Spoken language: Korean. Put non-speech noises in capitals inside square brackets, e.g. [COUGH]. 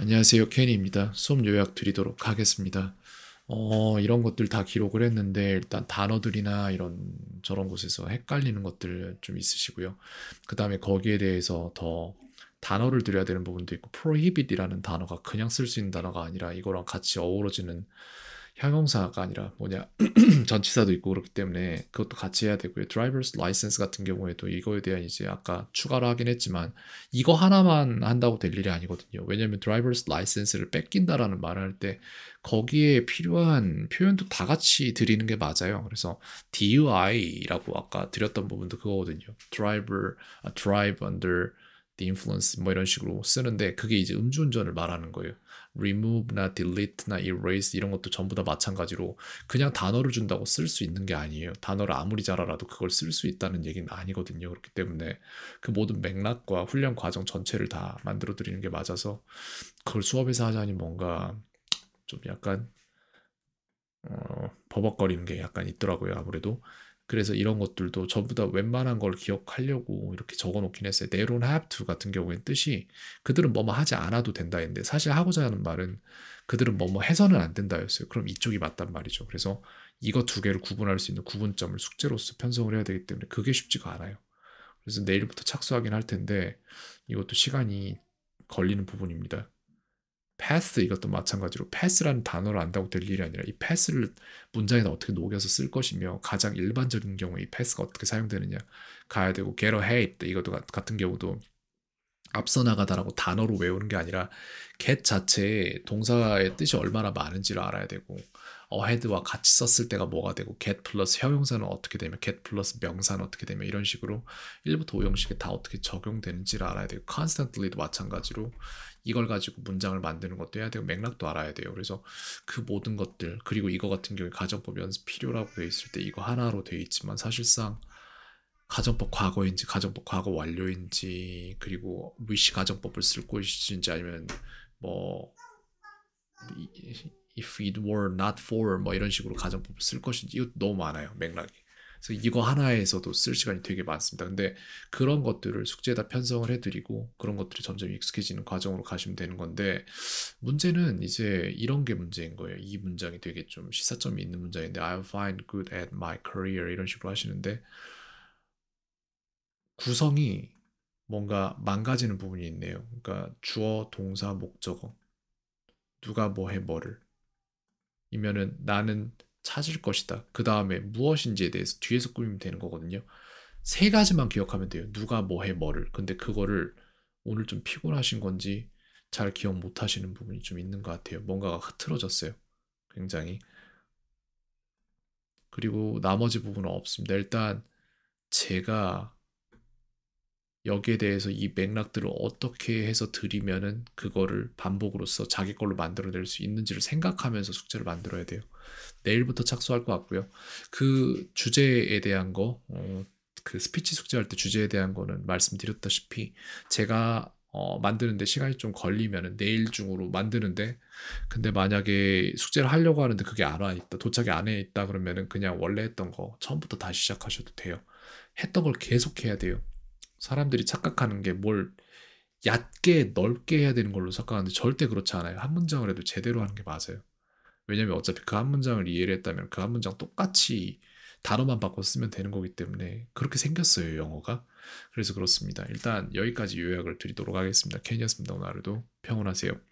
안녕하세요. 케니입니다. 수업 요약 드리도록 하겠습니다. 어, 이런 것들 다 기록을 했는데 일단 단어들이나 이런 저런 곳에서 헷갈리는 것들 좀 있으시고요. 그 다음에 거기에 대해서 더 단어를 드려야 되는 부분도 있고 prohibit이라는 단어가 그냥 쓸 수 있는 단어가 아니라 이거랑 같이 어우러지는 형용사가 아니라 뭐냐 [CLEARS THROAT] 전치사도 있고 그렇기 때문에 그것도 같이 해야 되고요. 드라이버스 라이센스 같은 경우에도 이거에 대한 이제 아까 추가로 하긴 했지만 이거 하나만 한다고 될 일이 아니거든요. 왜냐하면 드라이버스 라이센스를 뺏긴다라는 말을 할 때 거기에 필요한 표현도 다 같이 드리는 게 맞아요. 그래서 DUI라고 아까 드렸던 부분도 그거거든요. 드라이버, 드라이브 under the influence 뭐 이런 식으로 쓰는데 그게 이제 음주운전을 말하는 거예요. remove나 delete나 erase 이런 것도 전부 다 마찬가지로 그냥 단어를 준다고 쓸 수 있는 게 아니에요. 단어를 아무리 잘 알아도 그걸 쓸 수 있다는 얘기는 아니거든요. 그렇기 때문에 그 모든 맥락과 훈련 과정 전체를 다 만들어 드리는 게 맞아서 그걸 수업에서 하자니 뭔가 좀 약간 어, 버벅거리는 게 약간 있더라고요. 아무래도 그래서 이런 것들도 전부 다 웬만한 걸 기억하려고 이렇게 적어 놓긴 했어요. They don't have to 같은 경우에는 뜻이 그들은 뭐뭐 하지 않아도 된다인데 사실 하고자 하는 말은 그들은 뭐뭐 해서는 안 된다였어요. 그럼 이쪽이 맞단 말이죠. 그래서 이거 두 개를 구분할 수 있는 구분점을 숙제로서 편성을 해야 되기 때문에 그게 쉽지가 않아요. 그래서 내일부터 착수하긴 할 텐데 이것도 시간이 걸리는 부분입니다. 패스 이것도 마찬가지로 패스라는 단어를 안다고 될 일이 아니라 이 패스를 문장에다 어떻게 녹여서 쓸 것이며 가장 일반적인 경우에 이 패스가 어떻게 사용되느냐 가야 되고 get a head 이것도 같은 경우도 앞서 나가다라고 단어로 외우는 게 아니라 get 자체에 동사의 뜻이 얼마나 많은지를 알아야 되고 어헤드와 같이 썼을 때가 뭐가 되고 get 플러스 형용사는 어떻게 되며 get 플러스 명사는 어떻게 되며 이런 식으로 1부터 5형식에 다 어떻게 적용되는지를 알아야 되고 constantly도 마찬가지로 이걸 가지고 문장을 만드는 것도 해야 되고 맥락도 알아야 돼요. 그래서 그 모든 것들 그리고 이거 같은 경우에 가정법 연습 필요라고 되어 있을 때 이거 하나로 되어 있지만 사실상 가정법 과거인지 가정법 과거 완료인지 그리고 위시 가정법을 쓸 것인지 아니면 뭐 if it were not for 뭐 이런 식으로 가정법을 쓸 것인지 이것 너무 많아요 맥락이 그래서 이거 하나에서도 쓸 시간이 되게 많습니다 근데 그런 것들을 숙제에다 편성을 해드리고 그런 것들이 점점 익숙해지는 과정으로 가시면 되는 건데 문제는 이제 이런 게 문제인 거예요 이 문장이 되게 좀 시사점이 있는 문장인데 I m f i n e good at my career 이런 식으로 하시는데 구성이 뭔가 망가지는 부분이 있네요 그러니까 주어 동사 목적어 누가 뭐해 뭐를 이면은 나는 찾을 것이다. 그 다음에 무엇인지에 대해서 뒤에서 꾸미면 되는 거거든요. 세 가지만 기억하면 돼요. 누가 뭐해 뭐를. 근데 그거를 오늘 좀 피곤하신 건지 잘 기억 못 하시는 부분이 좀 있는 것 같아요. 뭔가가 흐트러졌어요. 굉장히. 그리고 나머지 부분은 없습니다. 일단 제가 여기에 대해서 이 맥락들을 어떻게 해서 드리면은 그거를 반복으로써 자기 걸로 만들어낼 수 있는지를 생각하면서 숙제를 만들어야 돼요. 내일부터 착수할 것 같고요. 그 주제에 대한 거, 어, 그 스피치 숙제할 때 주제에 대한 거는 말씀드렸다시피 제가 어, 만드는데 시간이 좀 걸리면은 내일 중으로 만드는데 근데 만약에 숙제를 하려고 하는데 그게 안 와 있다 도착이 안 해 있다 그러면은 그냥 원래 했던 거 처음부터 다시 시작하셔도 돼요 했던 걸 계속 해야 돼요 사람들이 착각하는 게 뭘 얕게 넓게 해야 되는 걸로 착각하는데 절대 그렇지 않아요. 한 문장을 해도 제대로 하는 게 맞아요. 왜냐면 어차피 그 한 문장을 이해를 했다면 그 한 문장 똑같이 단어만 바꿔 쓰면 되는 거기 때문에 그렇게 생겼어요, 영어가. 그래서 그렇습니다. 일단 여기까지 요약을 드리도록 하겠습니다. 켄이였습니다 오늘 하루도 평온하세요.